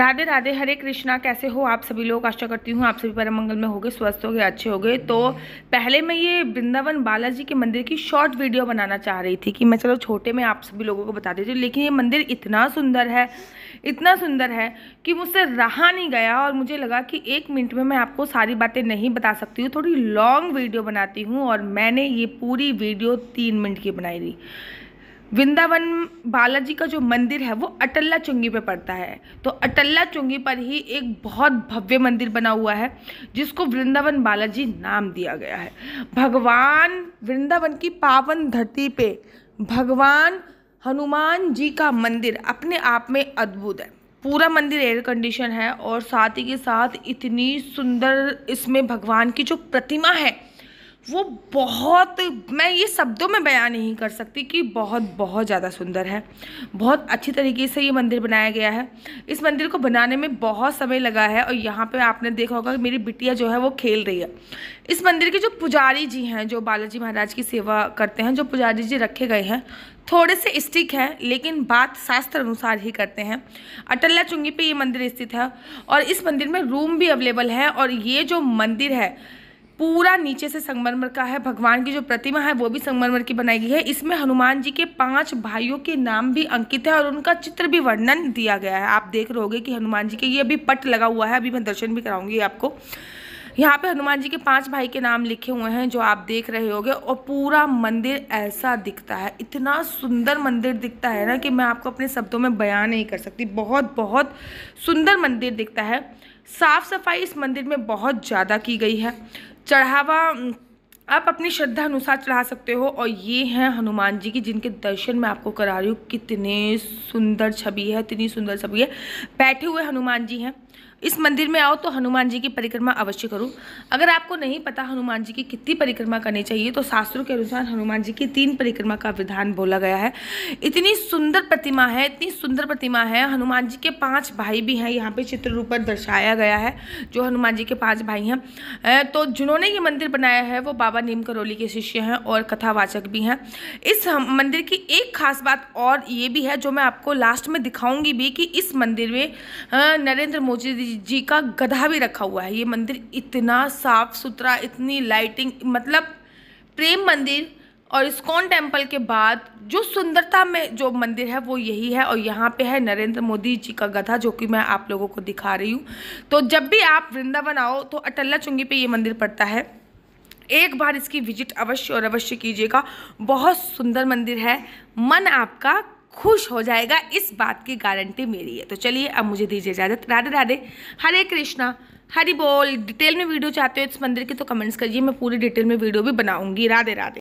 राधे राधे हरे कृष्णा कैसे हो आप सभी लोग आशा करती हूँ आप सभी परम मंगल में हो गए स्वस्थ हो गए अच्छे हो गए तो पहले मैं ये वृंदावन बालाजी के मंदिर की शॉर्ट वीडियो बनाना चाह रही थी कि मैं चलो छोटे में आप सभी लोगों को बता देती हूँ लेकिन ये मंदिर इतना सुंदर है इतना सुंदर है कि मुझसे रहा नहीं गया और मुझे लगा कि एक मिनट में मैं आपको सारी बातें नहीं बता सकती हूँ थोड़ी लॉन्ग वीडियो बनाती हूँ और मैंने ये पूरी वीडियो तीन मिनट की बनाई थी वृंदावन बालाजी का जो मंदिर है वो अटल्ला चुंगी पे पड़ता है तो अटल्ला चुंगी पर ही एक बहुत भव्य मंदिर बना हुआ है जिसको वृंदावन बालाजी नाम दिया गया है भगवान वृंदावन की पावन धरती पे भगवान हनुमान जी का मंदिर अपने आप में अद्भुत है पूरा मंदिर एयर कंडीशन है और साथ ही के साथ इतनी सुंदर इसमें भगवान की जो प्रतिमा है वो बहुत मैं ये शब्दों में बयान नहीं कर सकती कि बहुत बहुत ज़्यादा सुंदर है बहुत अच्छी तरीके से ये मंदिर बनाया गया है इस मंदिर को बनाने में बहुत समय लगा है और यहाँ पे आपने देखा होगा कि मेरी बिटिया जो है वो खेल रही है इस मंदिर के जो पुजारी जी हैं जो बालाजी महाराज की सेवा करते हैं जो पुजारी जी रखे गए हैं थोड़े से स्टिक है लेकिन बात शास्त्र अनुसार ही करते हैं अटल्ला चुंगी पर ये मंदिर स्थित है और इस मंदिर में रूम भी अवेलेबल है और ये जो मंदिर है पूरा नीचे से संगमरमर का है भगवान की जो प्रतिमा है वो भी संगमरमर की बनाई गई है इसमें हनुमान जी के पांच भाइयों के नाम भी अंकित है और उनका चित्र भी वर्णन दिया गया है आप देख रहे कि हनुमान जी के ये अभी पट लगा हुआ है अभी मैं दर्शन भी कराऊंगी आपको यहाँ पे हनुमान जी के पांच भाई के नाम लिखे हुए हैं जो आप देख रहे होगे और पूरा मंदिर ऐसा दिखता है इतना सुंदर मंदिर दिखता है ना कि मैं आपको अपने शब्दों में बयान नहीं कर सकती बहुत बहुत सुंदर मंदिर दिखता है साफ सफाई इस मंदिर में बहुत ज़्यादा की गई है चढ़ावा आप अपनी श्रद्धा अनुसार चढ़ा सकते हो और ये हैं हनुमान जी की जिनके दर्शन मैं आपको करा रही हूँ कितने सुंदर छवि है इतनी सुंदर छवि है बैठे हुए हनुमान जी हैं इस मंदिर में आओ तो हनुमान जी की परिक्रमा अवश्य करो अगर आपको नहीं पता हनुमान जी की कितनी परिक्रमा करनी चाहिए तो शास्त्रों के अनुसार हनुमान जी की तीन परिक्रमा का विधान बोला गया है इतनी सुंदर प्रतिमा है इतनी सुंदर प्रतिमा है हनुमान जी के पांच भाई भी हैं यहाँ पे चित्र रूप पर दर्शाया गया है जो हनुमान जी के पाँच भाई हैं तो जिन्होंने ये मंदिर बनाया है वो बाबा नीम करौली के शिष्य हैं और कथावाचक भी हैं इस मंदिर की एक खास बात और ये भी है जो मैं आपको लास्ट में दिखाऊँगी भी कि इस मंदिर में नरेंद्र मोदी जी का गधा भी रखा हुआ है ये मंदिर इतना साफ सुथरा इतनी लाइटिंग मतलब प्रेम मंदिर और इस्कॉन टेम्पल के बाद जो सुंदरता में जो मंदिर है वो यही है और यहाँ पे है नरेंद्र मोदी जी का गधा जो कि मैं आप लोगों को दिखा रही हूँ तो जब भी आप वृंदावन आओ तो अटल्ला चुंगी पे ये मंदिर पड़ता है एक बार इसकी विजिट अवश्य और अवश्य कीजिएगा बहुत सुंदर मंदिर है मन आपका खुश हो जाएगा इस बात की गारंटी मेरी है तो चलिए अब मुझे दीजिए इजाज़त राधे राधे हरे कृष्णा हरी बोल डिटेल में वीडियो चाहते हो इस मंदिर की तो कमेंट्स करिए मैं पूरी डिटेल में वीडियो भी बनाऊंगी राधे राधे